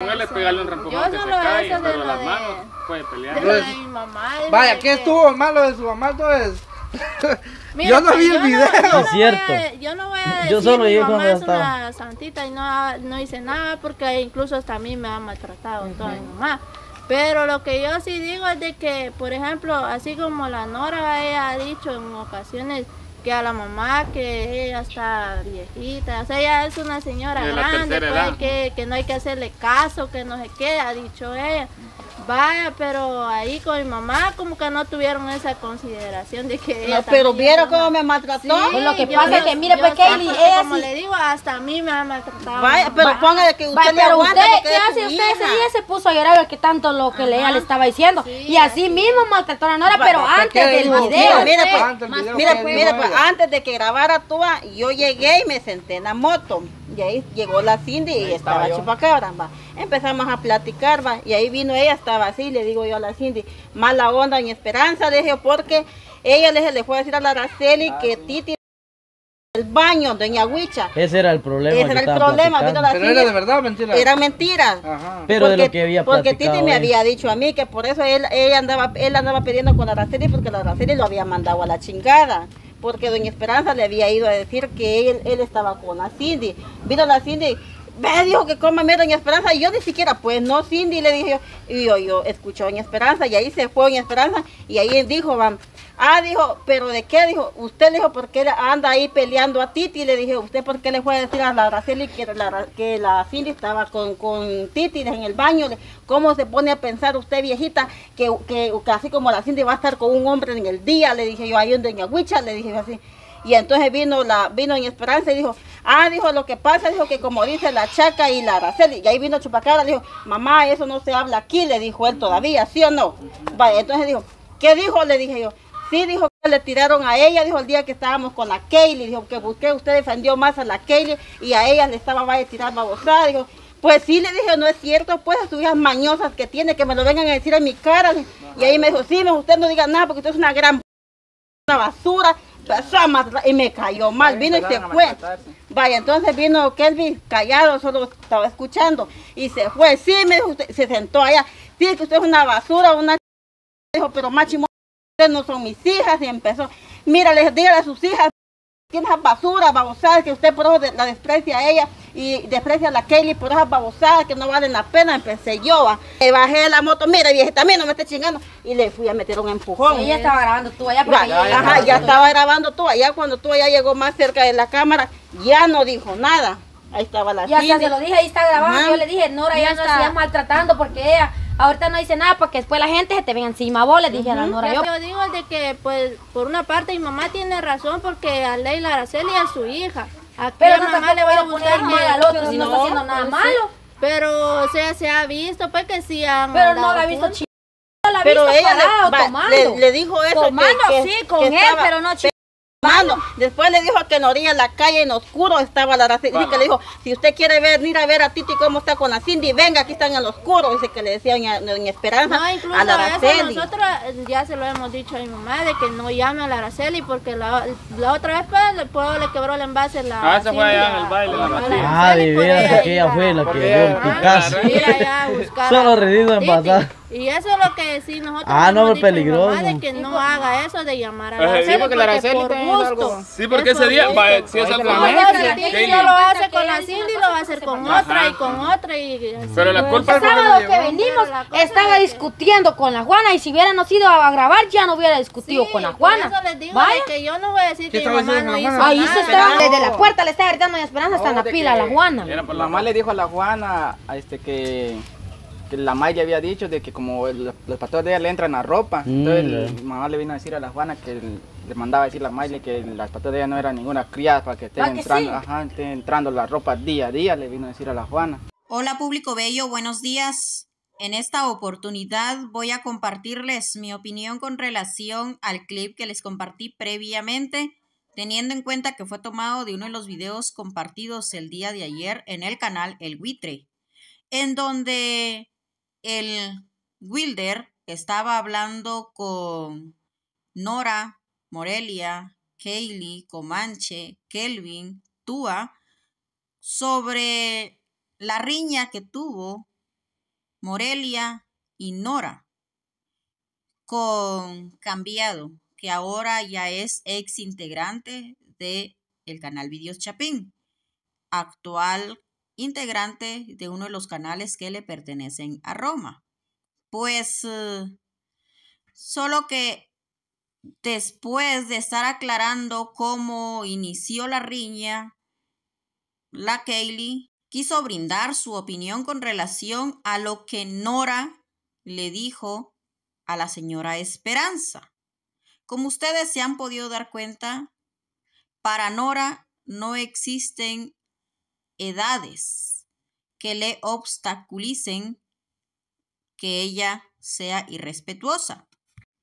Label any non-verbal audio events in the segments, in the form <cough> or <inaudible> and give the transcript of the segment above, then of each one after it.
Póngale pegarle un Yo no se cae, de las manos puede pelear. Pues, mi mamá. Vaya, ¿qué estuvo malo de su mamá entonces? <laughs> yo no vi el video. yo no Es voy a- yo no voy a decir, Yo solo mi mamá es una santita y no, no hice nada porque incluso hasta a mí me ha maltratado toda mi mamá. Pero lo que yo sí digo es de que, por ejemplo, así como la Nora ha dicho en ocasiones que a la mamá, que ella está viejita, o sea, ella es una señora grande, pues, que, que no hay que hacerle caso, que no se queda, ha dicho ella. Vaya, pero ahí con mi mamá como que no tuvieron esa consideración de que... pero vieron cómo me maltrató. Sí, pues lo que pasa es que, mire, pues Kaylee ella Como le digo, hasta a mí me ha maltratado. Vaya, pero póngale que usted aguanta. ¿qué hace usted? Ese día se puso a llorar que tanto lo que ella le estaba diciendo. y así mismo maltrató a Nora, pero antes del video. Mira, pues, antes, pues, antes de que grabara tú, yo llegué y me senté en la moto. Y ahí llegó la Cindy y estaba, chupacabra, Empezamos a platicar, va, y ahí vino ella, estaba así, le digo yo a la Cindy, mala onda doña esperanza, le dije, porque ella le, le fue a decir a la Araceli ah, que Titi el baño, doña Huicha. Ese era el problema. Ese era el problema. la Pero era de verdad mentira. Era mentira. Pero de lo que había Porque Titi me había dicho a mí que por eso él, ella andaba, él andaba pidiendo con la Araceli porque la Araceli lo había mandado a la chingada porque doña Esperanza le había ido a decir que él, él estaba con la Cindy. Vino la Cindy ve, dijo que mero Doña Esperanza, y yo ni siquiera, pues no, Cindy, le dije yo, y yo, yo escuché Esperanza, y ahí se fue Doña Esperanza, y ahí él dijo, van, ah, dijo, pero de qué, dijo, usted le dijo, porque anda ahí peleando a Titi? Le dije, ¿usted por qué le fue a decir a la Araceli que la, que la Cindy estaba con, con Titi en el baño? ¿Cómo se pone a pensar usted, viejita, que, que, así como la Cindy va a estar con un hombre en el día? Le dije yo, ahí un Doña Huicha, le dije así, y entonces vino la, vino en Esperanza y dijo, ah, dijo, lo que pasa, dijo que como dice la Chaca y la Araceli, y ahí vino Chupacara, dijo, mamá, eso no se habla aquí, le dijo él todavía, ¿sí o no? Vale, entonces dijo, ¿qué dijo? Le dije yo, sí, dijo que le tiraron a ella, dijo el día que estábamos con la Kaylee, dijo que busqué, usted defendió más a la Kaylee y a ella le estaba, vaya a tirar dijo, pues sí, le dije, no es cierto, pues a sus hijas mañosas que tiene, que me lo vengan a decir en mi cara. Y ahí me dijo, sí, usted no diga nada porque usted es una gran una basura pues, y me cayó mal, vino y se fue. Vaya, entonces vino Kelvin callado, solo estaba escuchando y se fue. Sí, me se sentó allá. dice que usted es una basura, una dijo, pero ustedes no son mis hijas y empezó. Mira, les dígale a sus hijas tiene esas basuras babosadas que usted por eso la desprecia a ella y desprecia a la Kelly por esas babosadas que no valen la pena, empecé yo, va. Le bajé la moto, mira viejita, también no me esté chingando. Y le fui a meter un empujón. ella estaba grabando tú allá. Porque ya, ya estaba grabando tú allá. Cuando tú allá llegó más cerca de la cámara, ya no dijo nada. Ahí estaba la Y hasta se lo dije, ahí está grabando. Yo le dije, Nora, ya no la maltratando porque ella Ahorita no dice nada porque después la gente se te ve encima. Vos le dije a la Nora. Yo. yo digo de que, pues, por una parte, mi mamá tiene razón porque a Leila Araceli es su hija. ¿A pero mamá le voy a poner mal al otro si no, está haciendo nada pues, malo. Pero, o sea, se ha visto, pues que sí han Pero no la ha visto chido. No la ha visto ella le, tomando. Le, dijo eso. Tomando, sí, con él, pero no chido. Mano, después le dijo que en la calle en oscuro estaba la Araceli. Dice que le dijo, si usted quiere venir a ver a Titi cómo está con la Cindy, venga, aquí están en el oscuro. Dice que le decía en Esperanza no, incluso a la Araceli. Nosotros ya se lo hemos dicho a mi mamá de que no llame a la Araceli porque la, otra vez el pues, le quebró el envase. La ah, esa fue allá en el baile. La Araceli. ah, de que ella fue la que dio el picazo. Solo redido en pasar. Y eso es lo que sí nosotros ah, no, pero peligroso. de que no pues. haga eso de llamar a la eh, Araceli, sí, porque la Araceli por gusto. Sí, porque ese día, va, si esa que no lo hace con la Cindy, lo va a hacer con otra y con otra. Y, Pero la pues culpa es sábado que venimos estaba discutiendo con la Juana y si hubiéramos ido a grabar ya no hubiera discutido con la Juana. Eso les digo que yo no voy a decir que mi mamá no hizo Ahí se está, desde la puerta le está gritando y Esperanza hasta la pila a la Juana. Pues, la mamá le dijo a la Juana este que la Maya había dicho de que como los pastores de ella le entran a ropa, mm, entonces mamá le vino a decir a la Juana que le mandaba a decir a la Maile que los pastores de ella no eran ninguna criada para que estén ah, entrando, entrando la ropa día a día, le vino a decir a la Juana. Hola público bello, buenos días. En esta oportunidad voy a compartirles mi opinión con relación al clip que les compartí previamente, teniendo en cuenta que fue tomado de uno de los videos compartidos el día de ayer en el canal El Buitre, en donde el Wilder estaba hablando con Nora, Morelia, Kaylee, Comanche, Kelvin, Tua, sobre la riña que tuvo Morelia y Nora con Cambiado, que ahora ya es ex integrante de el canal Videos Chapín, actual integrante de uno de los canales que le pertenecen a Roma. Pues, eh, solo que después de estar aclarando cómo inició la riña, la Kaylee quiso brindar su opinión con relación a lo que Nora le dijo a la señora Esperanza. Como ustedes se han podido dar cuenta, para Nora no existen edades que le obstaculicen que ella sea irrespetuosa.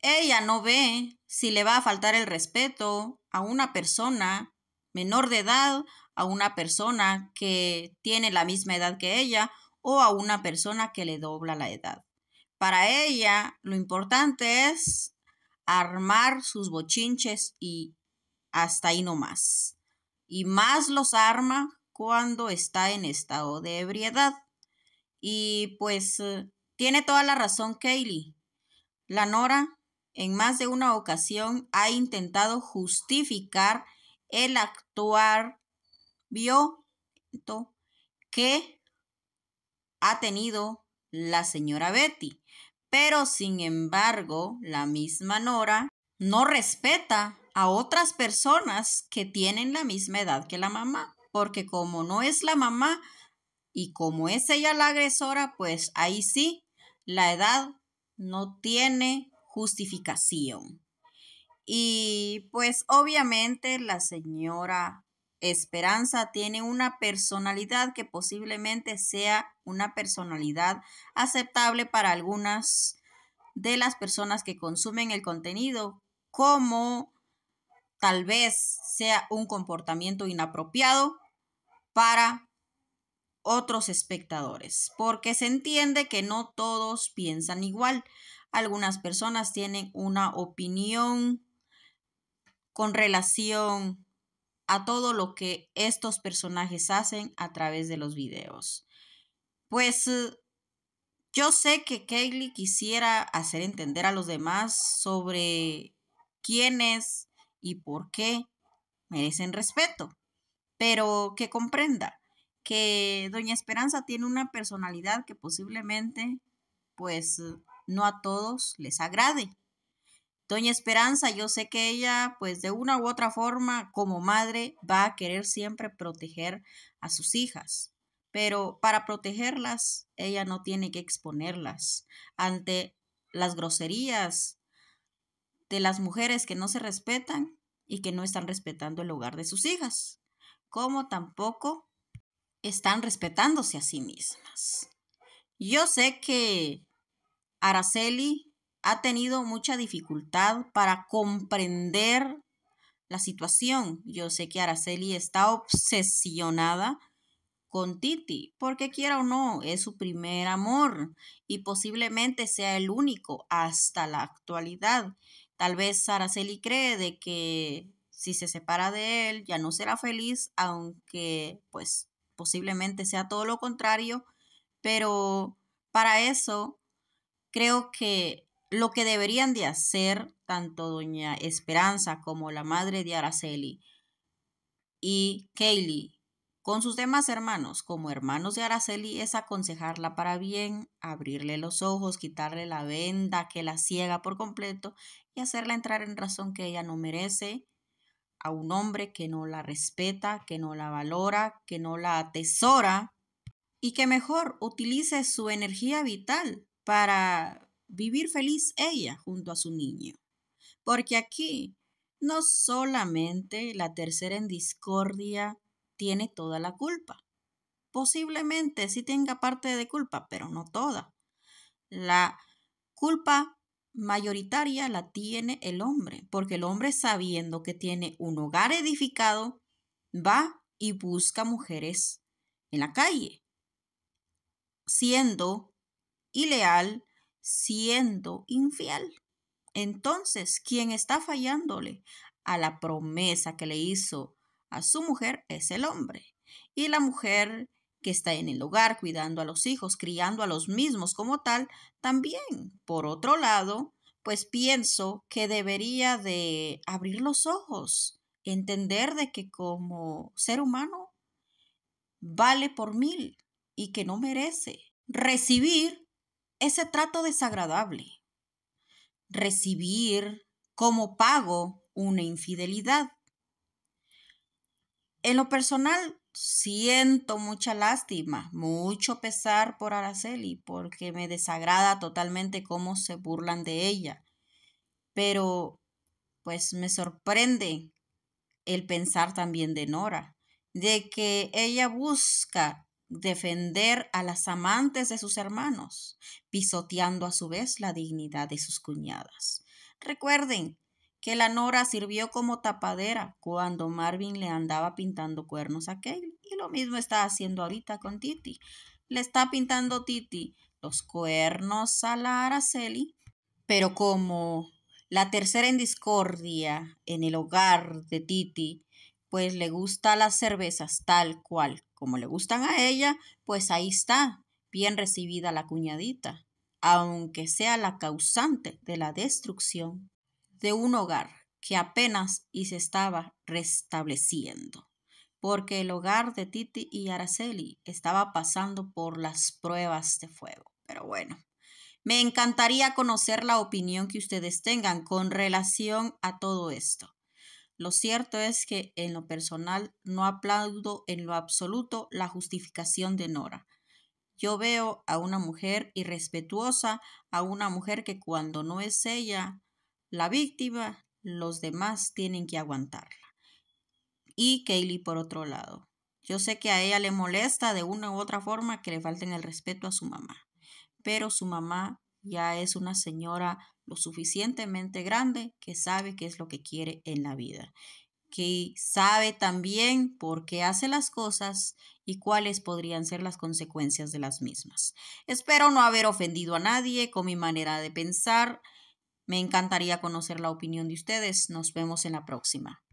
Ella no ve si le va a faltar el respeto a una persona menor de edad, a una persona que tiene la misma edad que ella o a una persona que le dobla la edad. Para ella lo importante es armar sus bochinches y hasta ahí no más. Y más los arma cuando está en estado de ebriedad. Y pues eh, tiene toda la razón Kaylee. La Nora en más de una ocasión ha intentado justificar el actuar violento que ha tenido la señora Betty. Pero sin embargo, la misma Nora no respeta a otras personas que tienen la misma edad que la mamá porque como no es la mamá y como es ella la agresora, pues ahí sí, la edad no tiene justificación. Y pues obviamente la señora Esperanza tiene una personalidad que posiblemente sea una personalidad aceptable para algunas de las personas que consumen el contenido, como tal vez sea un comportamiento inapropiado para otros espectadores, porque se entiende que no todos piensan igual. Algunas personas tienen una opinión con relación a todo lo que estos personajes hacen a través de los videos. Pues eh, yo sé que Kaylee quisiera hacer entender a los demás sobre quiénes y por qué merecen respeto pero que comprenda que Doña Esperanza tiene una personalidad que posiblemente pues no a todos les agrade. Doña Esperanza, yo sé que ella, pues de una u otra forma, como madre, va a querer siempre proteger a sus hijas, pero para protegerlas, ella no tiene que exponerlas ante las groserías de las mujeres que no se respetan y que no están respetando el hogar de sus hijas como tampoco están respetándose a sí mismas. Yo sé que Araceli ha tenido mucha dificultad para comprender la situación. Yo sé que Araceli está obsesionada con Titi, porque quiera o no, es su primer amor y posiblemente sea el único hasta la actualidad. Tal vez Araceli cree de que si se separa de él, ya no será feliz, aunque pues posiblemente sea todo lo contrario, pero para eso creo que lo que deberían de hacer tanto doña Esperanza como la madre de Araceli y Kaylee con sus demás hermanos, como hermanos de Araceli, es aconsejarla para bien, abrirle los ojos, quitarle la venda que la ciega por completo y hacerla entrar en razón que ella no merece a un hombre que no la respeta, que no la valora, que no la atesora y que mejor utilice su energía vital para vivir feliz ella junto a su niño. Porque aquí no solamente la tercera en discordia tiene toda la culpa. Posiblemente sí tenga parte de culpa, pero no toda. La culpa mayoritaria la tiene el hombre, porque el hombre sabiendo que tiene un hogar edificado, va y busca mujeres en la calle, siendo ileal, siendo infiel. Entonces, quien está fallándole a la promesa que le hizo a su mujer es el hombre. Y la mujer que está en el hogar cuidando a los hijos, criando a los mismos como tal, también, por otro lado, pues pienso que debería de abrir los ojos, entender de que como ser humano vale por mil y que no merece recibir ese trato desagradable, recibir como pago una infidelidad. En lo personal, siento mucha lástima, mucho pesar por Araceli, porque me desagrada totalmente cómo se burlan de ella. Pero, pues me sorprende el pensar también de Nora, de que ella busca defender a las amantes de sus hermanos, pisoteando a su vez la dignidad de sus cuñadas. Recuerden, que la Nora sirvió como tapadera cuando Marvin le andaba pintando cuernos a Kale. Y lo mismo está haciendo ahorita con Titi. Le está pintando Titi los cuernos a la Araceli, pero como la tercera en discordia en el hogar de Titi, pues le gusta las cervezas tal cual como le gustan a ella, pues ahí está, bien recibida la cuñadita, aunque sea la causante de la destrucción de un hogar que apenas y se estaba restableciendo, porque el hogar de Titi y Araceli estaba pasando por las pruebas de fuego. Pero bueno, me encantaría conocer la opinión que ustedes tengan con relación a todo esto. Lo cierto es que en lo personal no aplaudo en lo absoluto la justificación de Nora. Yo veo a una mujer irrespetuosa, a una mujer que cuando no es ella, la víctima, los demás tienen que aguantarla. Y Kaylee por otro lado. Yo sé que a ella le molesta de una u otra forma que le falten el respeto a su mamá, pero su mamá ya es una señora lo suficientemente grande que sabe qué es lo que quiere en la vida, que sabe también por qué hace las cosas y cuáles podrían ser las consecuencias de las mismas. Espero no haber ofendido a nadie con mi manera de pensar. Me encantaría conocer la opinión de ustedes. Nos vemos en la próxima.